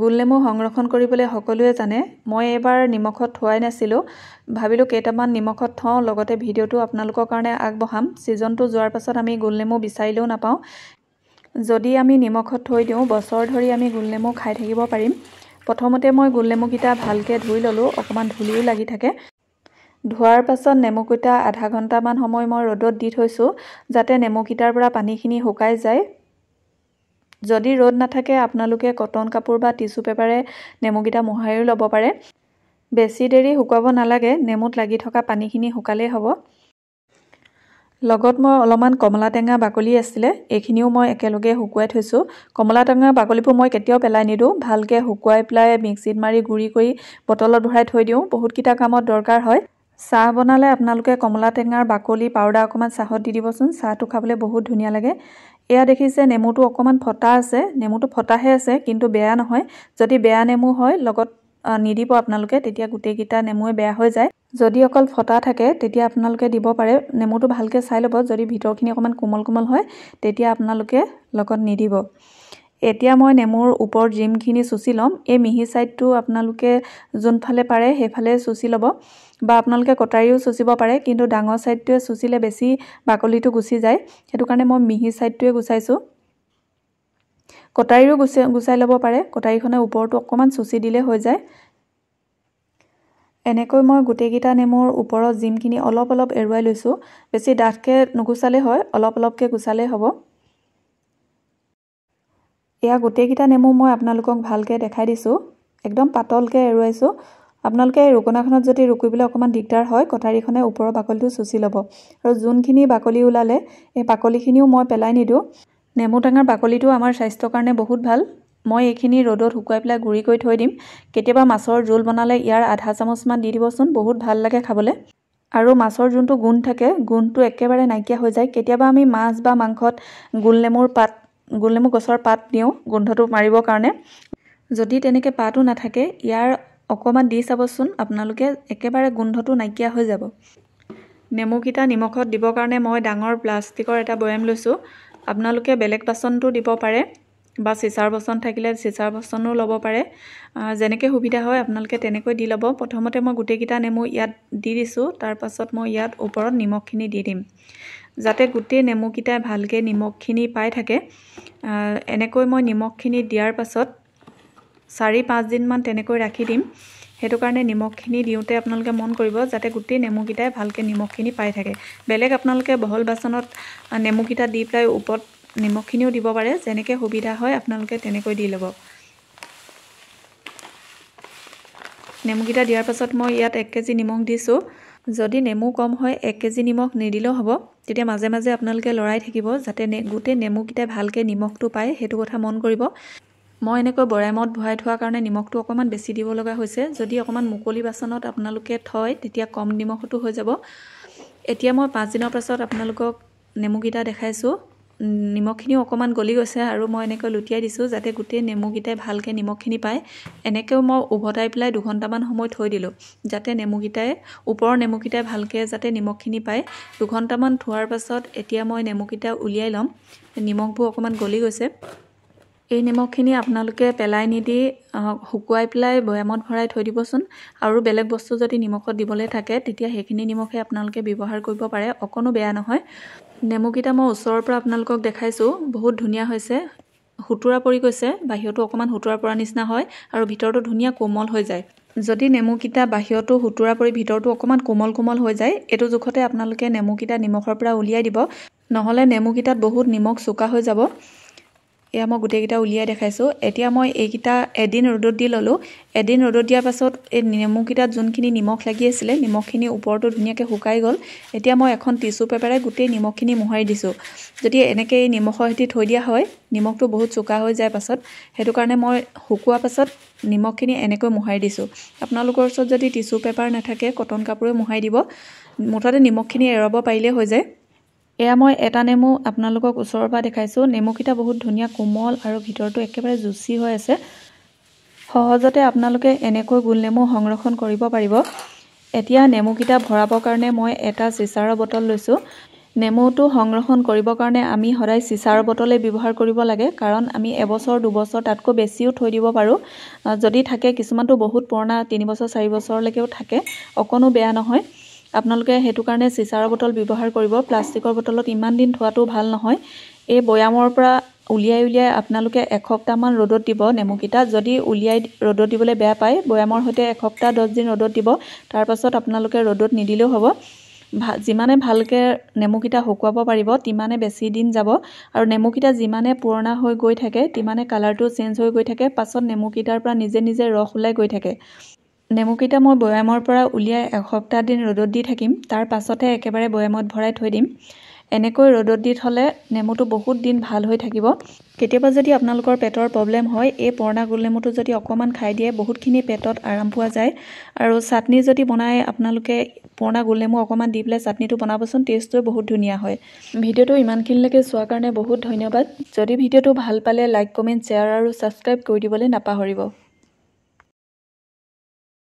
গোলনেমু সংৰক্ষণ কৰিবলৈ সকলোৱে জানে মই এইবাৰ নিমখত থোৱাই নাছিলোঁ ভাবিলোঁ কেইটামান নিমখত থওঁ লগতে ভিডিঅ'টো আপোনালোকৰ কাৰণে আগবঢ়াম ছিজনটো যোৱাৰ পাছত আমি গোলনেমু বিচাৰিলেও নাপাওঁ যদি আমি নিমখত থৈ দিওঁ বছৰ ধৰি আমি গোলনেমু খাই থাকিব পাৰিম প্ৰথমতে মই গোলনেমুকেইটা ভালকৈ ধুই ল'লোঁ অকণমান ধূলিও লাগি থাকে ধোৱাৰ পাছত নেমুকেইটা আধা ঘণ্টামান সময় মই ৰ'দত দি থৈছোঁ যাতে নেমুকেইটাৰ পৰা পানীখিনি শুকাই যায় যদি ৰ'দ নাথাকে আপোনালোকে কটন কাপোৰ বা টিছু পেপাৰে নেমুকেইটা মোহাৰিও ল'ব পাৰে বেছি দেৰি শুকুৱাব নালাগে নেমুত লাগি থকা পানীখিনি শুকালেই হ'ব লগত মই অলপমান কমলা টেঙা বাকলি আছিলে এইখিনিও মই একেলগে শুকুৱাই থৈছোঁ কমলা টেঙা বাকলিবোৰ মই কেতিয়াও পেলাই নিদিওঁ ভালকৈ শুকুৱাই পেলাই মিক্সিত মাৰি গুড়ি কৰি বটলত ভৰাই থৈ দিওঁ বহুতকেইটা কামত দৰকাৰ হয় চাহ বনালে আপোনালোকে কমলা টেঙাৰ বাকলি পাউদাৰ অকণমান চাহত দি দিবচোন চাহটো খাবলৈ বহুত ধুনীয়া লাগে এয়া দেখিছে নেমুটো অকণমান ফটা আছে নেমুটো ফটাহে আছে কিন্তু বেয়া নহয় যদি বেয়া নেমু হয় লগত নিদিব আপোনালোকে তেতিয়া গোটেইকেইটা নেমুৱে বেয়া হৈ যায় যদি অকল ফটা থাকে তেতিয়া আপোনালোকে দিব পাৰে নেমুটো ভালকৈ চাই ল'ব যদি ভিতৰখিনি অকণমান কোমল কোমল হয় তেতিয়া আপোনালোকে লগত নিদিব এতিয়া মই নেমুৰ ওপৰত জিমখিনি চুচি ল'ম এই মিহি ছাইডটো আপোনালোকে যোনফালে পাৰে সেইফালে চুচি ল'ব বা আপোনালোকে কটাৰীও চুচিব পাৰে কিন্তু ডাঙৰ ছাইডটোৱে চুচিলে বেছি বাকলিটো গুচি যায় সেইটো কাৰণে মই মিহি ছাইডটোৱে গুচাইছোঁ কটাৰীও গুচাই গুচাই ল'ব পাৰে কটাৰীখনে ওপৰতো অকণমান চুচি দিলে হৈ যায় এনেকৈ মই গোটেইকেইটা নেমুৰ ওপৰত জিমখিনি অলপ অলপ এৰুৱাই লৈছোঁ বেছি ডাঠকৈ নুগুচালেই হয় অলপ অলপকৈ গুচালেই হ'ব এয়া গোটেইকেইটা নেমু মই আপোনালোকক ভালকৈ দেখাই দিছোঁ একদম পাতলকৈ এৰুৱাইছোঁ আপোনালোকে এই ৰুকনাখনত যদি ৰুকিবলৈ অকণমান দিগদাৰ হয় কটাৰীখনে ওপৰৰ বাকলিটো চুচি ল'ব আৰু যোনখিনি বাকলি ওলালে এই বাকলিখিনিও মই পেলাই নিদিওঁ নেমু টেঙাৰ বাকলিটো আমাৰ স্বাস্থ্যৰ কাৰণে বহুত ভাল মই এইখিনি ৰ'দত শুকুৱাই পেলাই গুৰি কৰি থৈ দিম কেতিয়াবা মাছৰ জোল বনালে ইয়াৰ আধা চামুচমান দি দিবচোন বহুত ভাল লাগে খাবলৈ আৰু মাছৰ যোনটো গোন্ধ থাকে গোন্ধটো একেবাৰে নাইকিয়া হৈ যায় কেতিয়াবা আমি মাছ বা মাংসত গোল নেমুৰ পাত গোলনেমু গছৰ পাত দিওঁ গোন্ধটো মাৰিবৰ কাৰণে যদি তেনেকৈ পাতো নাথাকে ইয়াৰ অকণমান দি চাবচোন আপোনালোকে একেবাৰে গোন্ধটো নাইকিয়া হৈ যাব নেমুকেইটা নিমখত দিবৰ কাৰণে মই ডাঙৰ প্লাষ্টিকৰ এটা বৈয়াম লৈছোঁ আপোনালোকে বেলেগ বাচনটো দিব পাৰে বা চিচাৰ বাচন থাকিলে চিচাৰ বাচনো ল'ব পাৰে যেনেকৈ সুবিধা হয় আপোনালোকে তেনেকৈ দি ল'ব প্ৰথমতে মই গোটেইকেইটা নেমু ইয়াত দি দিছোঁ তাৰপাছত মই ইয়াত ওপৰত নিমখখিনি দি দিম যাতে গোটেই নেমুকেইটাই ভালকৈ নিমখখিনি পাই থাকে এনেকৈ মই নিমখখিনি দিয়াৰ পাছত চাৰি পাঁচদিনমান তেনেকৈ ৰাখি দিম সেইটো কাৰণে নিমখখিনি দিওঁতে আপোনালোকে মন কৰিব যাতে গোটেই নেমুকেইটাই ভালকৈ নিমখখিনি পাই থাকে বেলেগ আপোনালোকে বহল বাচনত নেমুকেইটা দি পেলাই ওপৰত নিমখখিনিও দিব পাৰে যেনেকৈ সুবিধা হয় আপোনালোকে তেনেকৈ দি ল'ব নেমুকেইটা দিয়াৰ পাছত মই ইয়াত এক কেজি নিমখ দিছোঁ যদি নেমু কম হয় এক কেজি নিমখ নিদিলেও হ'ব তেতিয়া মাজে মাজে আপোনালোকে লৰাই থাকিব যাতে নে গোটেই নেমুকেইটাই ভালকৈ নিমখটো পায় সেইটো কথা মন কৰিব মই এনেকৈ বৰেমত ভৰাই থোৱাৰ কাৰণে নিমখটো অকণমান বেছি দিব লগা হৈছে যদি অকণমান মুকলি বাচনত আপোনালোকে থয় তেতিয়া কম নিমখতো হৈ যাব এতিয়া মই পাঁচদিনৰ পাছত আপোনালোকক নেমুকেইটা দেখাইছোঁ নিমখখিনিও অকণমান গলি গৈছে আৰু মই এনেকৈ লুটিয়াই দিছোঁ যাতে গোটেই নেমুকেইটাই ভালকৈ নিমখখিনি পায় এনেকৈও মই উভতাই পেলাই দুঘণ্টামান সময় থৈ দিলোঁ যাতে নেমুকেইটাই ওপৰৰ নেমুকেইটাই ভালকৈ যাতে নিমখখিনি পায় দুঘণ্টামান থোৱাৰ পাছত এতিয়া মই নেমুকেইটা উলিয়াই ল'ম নিমখবোৰ অকণমান গলি গৈছে এই নিমখখিনি আপোনালোকে পেলাই নিদি শুকুৱাই পেলাই বৈয়ামত ভৰাই থৈ দিবচোন আৰু বেলেগ বস্তু যদি নিমখত দিবলৈ থাকে তেতিয়া সেইখিনি নিমখে আপোনালোকে ব্যৱহাৰ কৰিব পাৰে অকণো বেয়া নহয় নেমুকেইটা মই ওচৰৰ পৰা আপোনালোকক দেখাইছোঁ বহুত ধুনীয়া হৈছে সোতোৰা পৰি গৈছে বাহিৰতো অকণমান সোতোৰা পৰা নিচিনা হয় আৰু ভিতৰটো ধুনীয়া কোমল হৈ যায় যদি নেমুকেইটা বাহিৰতো সোতোৰা পৰি ভিতৰটো অকণমান কোমল কোমল হৈ যায় এইটো জোখতে আপোনালোকে নেমুকেইটা নিমখৰ পৰা উলিয়াই দিব নহ'লে নেমুকেইটাত বহুত নিমখ চোকা হৈ যাব এয়া মই গোটেইকেইটা উলিয়াই দেখাইছোঁ এতিয়া মই এইকেইটা এদিন ৰ'দত দি ল'লোঁ এদিন ৰ'দত দিয়াৰ পাছত এই নেমুকেইটাত যোনখিনি নিমখ লাগি আছিলে নিমখখিনি ওপৰতো ধুনীয়াকৈ শুকাই গ'ল এতিয়া মই এখন টিচু পেপাৰে গোটেই নিমখখিনি মোহাৰি দিছোঁ যদি এনেকৈ এই নিমখৰ সৈতে থৈ দিয়া হয় নিমখটো বহুত চোকা হৈ যায় পাছত সেইটো কাৰণে মই শুকোৱা পাছত নিমখখিনি এনেকৈ মোহাৰি দিছোঁ আপোনালোকৰ ওচৰত যদি টিচু পেপাৰ নাথাকে কটন কাপোৰে মোহাৰি দিব মুঠতে নিমখখিনি এৰাব পাৰিলেই হৈ যায় এয়া মই এটা নেমু আপোনালোকক ওচৰৰ পৰা দেখাইছোঁ নেমুকেইটা বহুত ধুনীয়া কোমল আৰু ভিতৰটো একেবাৰে জুচি হৈ আছে সহজতে আপোনালোকে এনেকৈ গোল নেমু সংৰক্ষণ কৰিব পাৰিব এতিয়া নেমুকেইটা ভৰাবৰ কাৰণে মই এটা চিচাৰৰ বটল লৈছোঁ নেমুটো সংৰক্ষণ কৰিবৰ কাৰণে আমি সদায় চিচাৰৰ বটলেই ব্যৱহাৰ কৰিব লাগে কাৰণ আমি এবছৰ দুবছৰ তাতকৈ বেছিও থৈ দিব পাৰোঁ যদি থাকে কিছুমানটো বহুত পুৰণা তিনিবছৰ চাৰিবছৰলৈকেও থাকে অকণো বেয়া নহয় আপোনালোকে সেইটো কাৰণে চিচাৰৰ বটল ব্যৱহাৰ কৰিব প্লাষ্টিকৰ বটলত ইমান দিন থোৱাটো ভাল নহয় এই বৈয়ামৰ পৰা উলিয়াই উলিয়াই আপোনালোকে এসপ্তাহমান ৰ'দত দিব নেমুকেইটা যদি উলিয়াই ৰ'দত দিবলৈ বেয়া পায় বৈয়ামৰ সৈতে এসপ্তাহ দহদিন ৰ'দত দিব তাৰপাছত আপোনালোকে ৰ'দত নিদিলেও হ'ব ভা যিমানে ভালকৈ নেমুকেইটা শুকুৱাব পাৰিব তিমানে বেছি দিন যাব আৰু নেমুকেইটা যিমানে পুৰণা হৈ গৈ থাকে তিমানে কালাৰটো চেঞ্জ হৈ গৈ থাকে পাছত নেমুকেইটাৰ পৰা নিজে নিজে ৰস ওলাই গৈ থাকে নেমুকেইটা মই বৈয়ামৰ পৰা উলিয়াই এসপ্তাহ দিন ৰ'দত দি থাকিম তাৰ পাছতহে একেবাৰে বৈয়ামত ভৰাই থৈ দিম এনেকৈ ৰ'দত দি থ'লে নেমুটো বহুত দিন ভাল হৈ থাকিব কেতিয়াবা যদি আপোনালোকৰ পেটৰ প্ৰব্লেম হয় এই পুৰণা গোল নেমুটো যদি অকণমান খাই দিয়ে বহুতখিনি পেটত আৰাম পোৱা যায় আৰু চাটনি যদি বনাই আপোনালোকে পুৰণা গোল নেমু অকণমান দি পেলাই চাটনিটো বনাবচোন টেষ্টটো বহুত ধুনীয়া হয় ভিডিঅ'টো ইমানখিনিলৈকে চোৱাৰ কাৰণে বহুত ধন্যবাদ যদি ভিডিঅ'টো ভাল পালে লাইক কমেণ্ট শ্বেয়াৰ আৰু ছাবস্ক্ৰাইব কৰি দিবলৈ নাপাহৰিব